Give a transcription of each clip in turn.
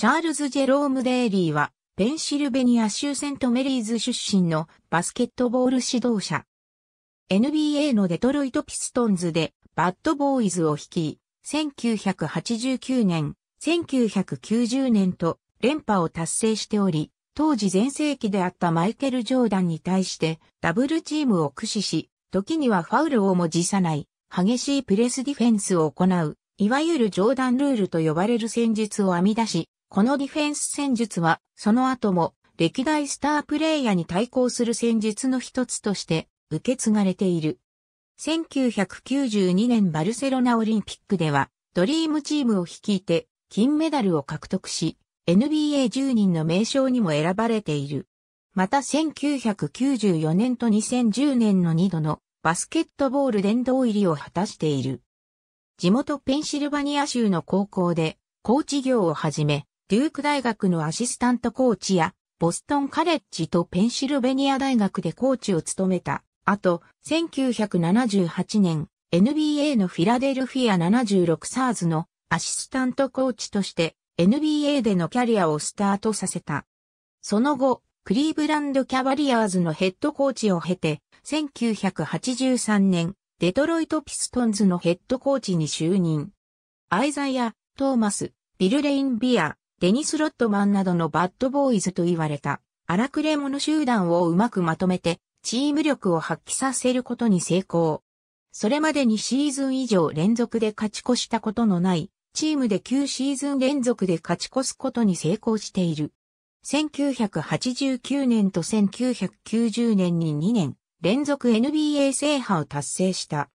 チャールズ・ジェローム・デイリーは、ペンシルベニア州セントメリーズ出身のバスケットボール指導者。NBA のデトロイト・ピストンズでバッドボーイズを率い、1989年、1990年と連覇を達成しており、当時全盛期であったマイケル・ジョーダンに対してダブルチームを駆使し、時にはファウルをも辞さない激しいプレスディフェンスを行う、いわゆるジョーダンルールと呼ばれる戦術を編み出し、このディフェンス戦術は、その後も、歴代スタープレイヤーに対抗する戦術の一つとして受け継がれている。1992年バルセロナオリンピックではドリームチームを率いて金メダルを獲得し NBA10 人の名称にも選ばれている。また1994年と2010年の2度のバスケットボール殿堂入りを果たしている。地元ペンシルバニア州の高校でコーチ業をはじめデューク大学のアシスタントコーチや、ボストンカレッジとペンシルベニア大学でコーチを務めた。あと、1978年、NBA のフィラデルフィア76サーズのアシスタントコーチとして NBA でのキャリアをスタートさせた。その後、クリーブランドキャバリアーズのヘッドコーチを経て、1983年、デトロイトピストンズのヘッドコーチに就任。アイザイア、トーマス、ビル・レインビア、デニス・ロットマンなどのバッドボーイズと言われた荒くれ者集団をうまくまとめてチーム力を発揮させることに成功。それまでにシーズン以上連続で勝ち越したことのないチームで9シーズン連続で勝ち越すことに成功している。1989年と1990年に2年連続 NBA 制覇を達成した。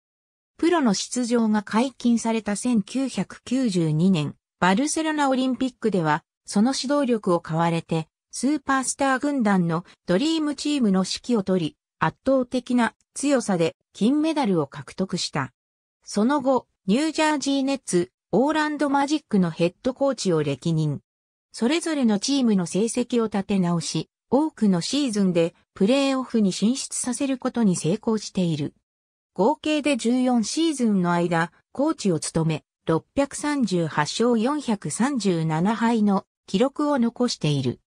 プロの出場が解禁された1992年、バルセロナオリンピックでは、その指導力を買われて、スーパースター軍団のドリームチームの指揮を取り、圧倒的な強さで金メダルを獲得した。その後、ニュージャージーネッツ、オーランドマジックのヘッドコーチを歴任。それぞれのチームの成績を立て直し、多くのシーズンでプレーオフに進出させることに成功している。合計で14シーズンの間、コーチを務め、638勝437敗の記録を残している。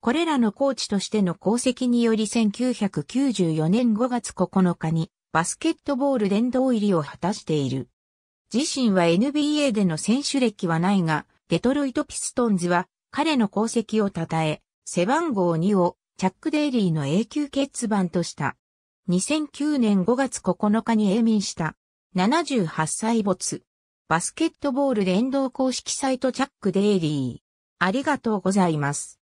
これらのコーチとしての功績により1994年5月9日にバスケットボール殿堂入りを果たしている。自身は NBA での選手歴はないが、デトロイトピストンズは彼の功績を称え、背番号2をチャック・デイリーの永久欠番とした。2009年5月9日に永眠した。78歳没。バスケットボール連動公式サイトチャックデイリー。ありがとうございます。